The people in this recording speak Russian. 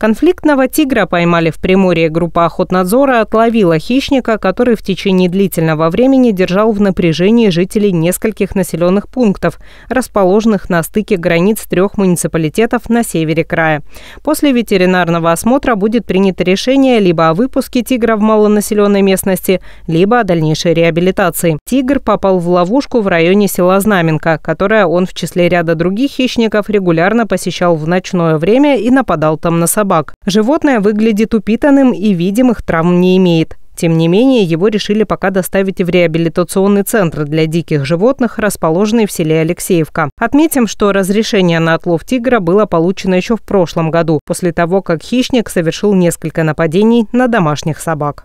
Конфликтного тигра поймали в Приморье. Группа охотнадзора отловила хищника, который в течение длительного времени держал в напряжении жителей нескольких населенных пунктов, расположенных на стыке границ трех муниципалитетов на севере края. После ветеринарного осмотра будет принято решение либо о выпуске тигра в малонаселенной местности, либо о дальнейшей реабилитации. Тигр попал в ловушку в районе села Знаменка, которое он в числе ряда других хищников регулярно посещал в ночное время и нападал там на собак собак. Животное выглядит упитанным и видимых травм не имеет. Тем не менее, его решили пока доставить в реабилитационный центр для диких животных, расположенный в селе Алексеевка. Отметим, что разрешение на отлов тигра было получено еще в прошлом году, после того, как хищник совершил несколько нападений на домашних собак.